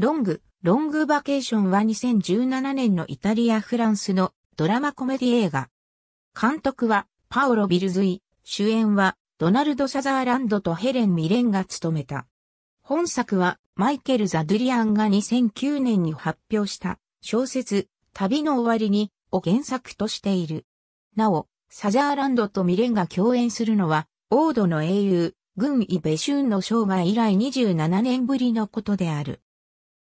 ロング、ロングバケーションは2017年のイタリア・フランスのドラマコメディ映画。監督はパオロ・ビルズイ、主演はドナルド・サザーランドとヘレン・ミレンが務めた。本作はマイケル・ザ・ドゥリアンが2009年に発表した小説旅の終わりにを原作としている。なお、サザーランドとミレンが共演するのは王ドの英雄、軍医ベシュンの生涯以来27年ぶりのことである。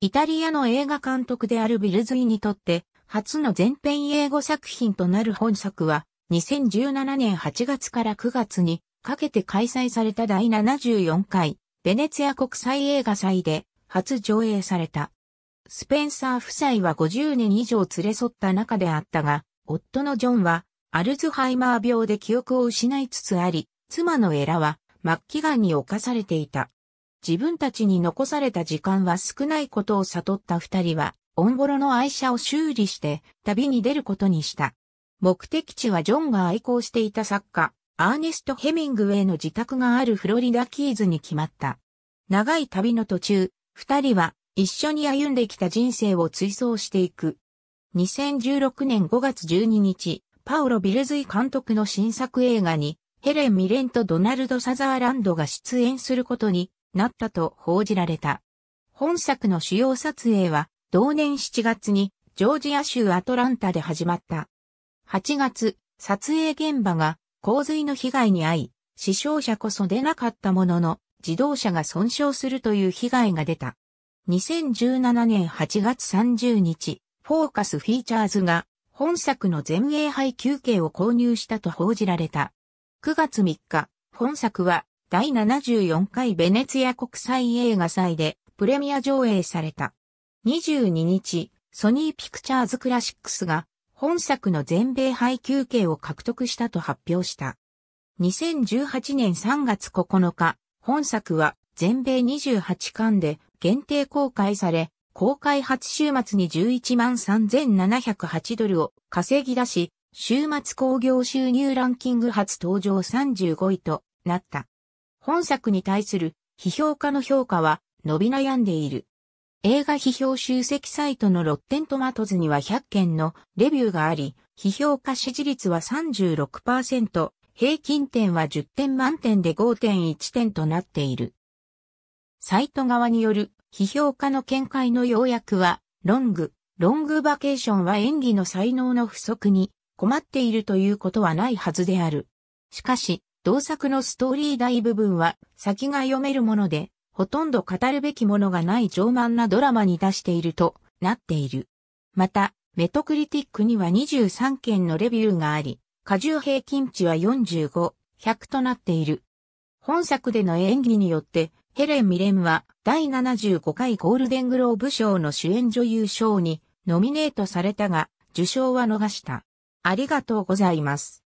イタリアの映画監督であるビルズイにとって、初の全編英語作品となる本作は、2017年8月から9月にかけて開催された第74回ベネツィア国際映画祭で初上映された。スペンサー夫妻は50年以上連れ添った中であったが、夫のジョンはアルツハイマー病で記憶を失いつつあり、妻のエラは末期癌に侵されていた。自分たちに残された時間は少ないことを悟った二人は、オンボロの愛車を修理して、旅に出ることにした。目的地はジョンが愛好していた作家、アーネスト・ヘミングウェイの自宅があるフロリダ・キーズに決まった。長い旅の途中、二人は一緒に歩んできた人生を追走していく。2016年5月12日、パウロ・ビルズイ監督の新作映画に、ヘレン・ミレンとドナルド・サザーランドが出演することになったと報じられた。本作の主要撮影は、同年7月に、ジョージア州アトランタで始まった。8月、撮影現場が洪水の被害に遭い、死傷者こそ出なかったものの、自動車が損傷するという被害が出た。2017年8月30日、フォーカスフィーチャーズが本作の全英配休憩を購入したと報じられた。9月3日、本作は第74回ベネツィア国際映画祭でプレミア上映された。22日、ソニーピクチャーズクラシックスが本作の全米配給権を獲得したと発表した。2018年3月9日、本作は全米28巻で限定公開され、公開初週末に11万3708ドルを稼ぎ出し、週末興行収入ランキング初登場35位となった。本作に対する批評家の評価は伸び悩んでいる。映画批評集積サイトのロッテントマトズには100件のレビューがあり、批評家支持率は36%、平均点は10点満点で5.1点となっている。サイト側による批評家の見解の要約は、ロング、ロングバケーションは演技の才能の不足に困っているということはないはずである。しかし、同作のストーリー大部分は先が読めるもので、ほとんど語るべきものがない上慢なドラマに出しているとなっている。また、メトクリティックには23件のレビューがあり、過重平均値は45、100となっている。本作での演技によって、ヘレン・ミレムは第75回ゴールデングローブ賞の主演女優賞にノミネートされたが、受賞は逃した。ありがとうございます。